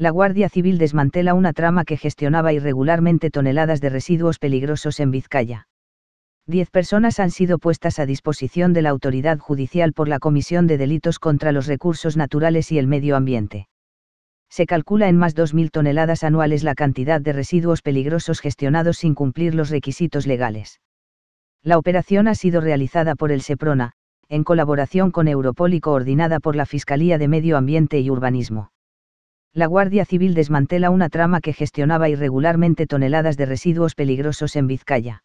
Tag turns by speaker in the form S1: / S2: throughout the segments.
S1: la Guardia Civil desmantela una trama que gestionaba irregularmente toneladas de residuos peligrosos en Vizcaya. Diez personas han sido puestas a disposición de la autoridad judicial por la Comisión de Delitos contra los Recursos Naturales y el Medio Ambiente. Se calcula en más 2.000 toneladas anuales la cantidad de residuos peligrosos gestionados sin cumplir los requisitos legales. La operación ha sido realizada por el SEPRONA, en colaboración con Europol y coordinada por la Fiscalía de Medio Ambiente y Urbanismo la Guardia Civil desmantela una trama que gestionaba irregularmente toneladas de residuos peligrosos en Vizcaya.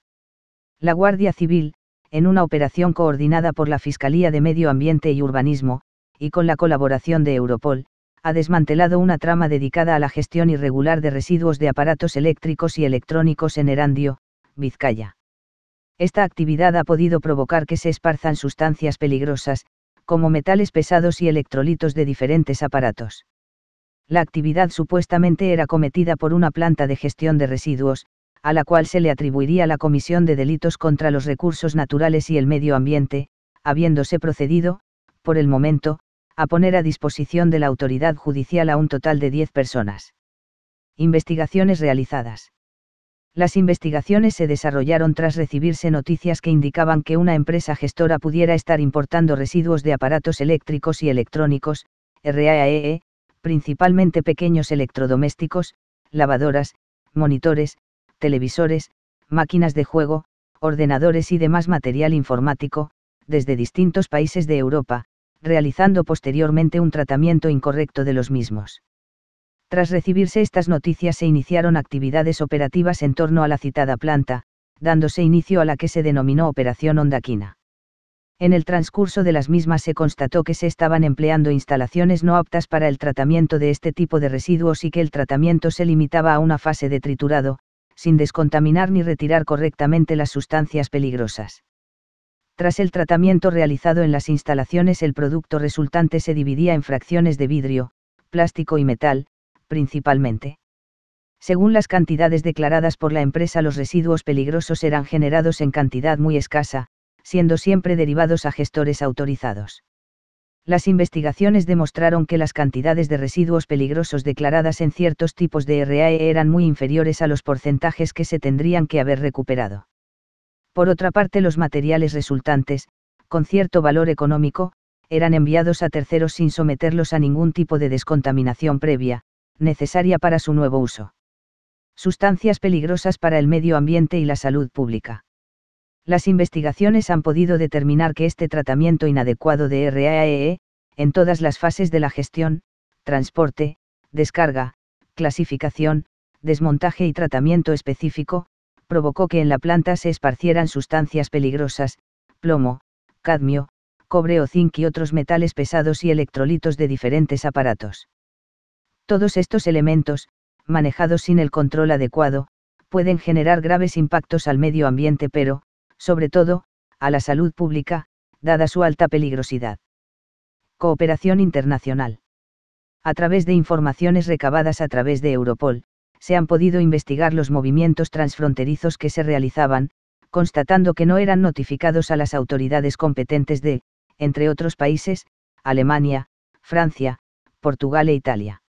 S1: La Guardia Civil, en una operación coordinada por la Fiscalía de Medio Ambiente y Urbanismo, y con la colaboración de Europol, ha desmantelado una trama dedicada a la gestión irregular de residuos de aparatos eléctricos y electrónicos en Erandio, Vizcaya. Esta actividad ha podido provocar que se esparzan sustancias peligrosas, como metales pesados y electrolitos de diferentes aparatos la actividad supuestamente era cometida por una planta de gestión de residuos, a la cual se le atribuiría la comisión de delitos contra los recursos naturales y el medio ambiente, habiéndose procedido, por el momento, a poner a disposición de la autoridad judicial a un total de 10 personas. Investigaciones realizadas. Las investigaciones se desarrollaron tras recibirse noticias que indicaban que una empresa gestora pudiera estar importando residuos de aparatos eléctricos y electrónicos, RAEE, e, principalmente pequeños electrodomésticos, lavadoras, monitores, televisores, máquinas de juego, ordenadores y demás material informático, desde distintos países de Europa, realizando posteriormente un tratamiento incorrecto de los mismos. Tras recibirse estas noticias se iniciaron actividades operativas en torno a la citada planta, dándose inicio a la que se denominó Operación Ondaquina. En el transcurso de las mismas se constató que se estaban empleando instalaciones no aptas para el tratamiento de este tipo de residuos y que el tratamiento se limitaba a una fase de triturado, sin descontaminar ni retirar correctamente las sustancias peligrosas. Tras el tratamiento realizado en las instalaciones el producto resultante se dividía en fracciones de vidrio, plástico y metal, principalmente. Según las cantidades declaradas por la empresa los residuos peligrosos eran generados en cantidad muy escasa, siendo siempre derivados a gestores autorizados. Las investigaciones demostraron que las cantidades de residuos peligrosos declaradas en ciertos tipos de RAE eran muy inferiores a los porcentajes que se tendrían que haber recuperado. Por otra parte, los materiales resultantes, con cierto valor económico, eran enviados a terceros sin someterlos a ningún tipo de descontaminación previa, necesaria para su nuevo uso. Sustancias peligrosas para el medio ambiente y la salud pública. Las investigaciones han podido determinar que este tratamiento inadecuado de RAEE, e, en todas las fases de la gestión, transporte, descarga, clasificación, desmontaje y tratamiento específico, provocó que en la planta se esparcieran sustancias peligrosas, plomo, cadmio, cobre o zinc y otros metales pesados y electrolitos de diferentes aparatos. Todos estos elementos, manejados sin el control adecuado, pueden generar graves impactos al medio ambiente pero, sobre todo, a la salud pública, dada su alta peligrosidad. Cooperación internacional. A través de informaciones recabadas a través de Europol, se han podido investigar los movimientos transfronterizos que se realizaban, constatando que no eran notificados a las autoridades competentes de, entre otros países, Alemania, Francia, Portugal e Italia.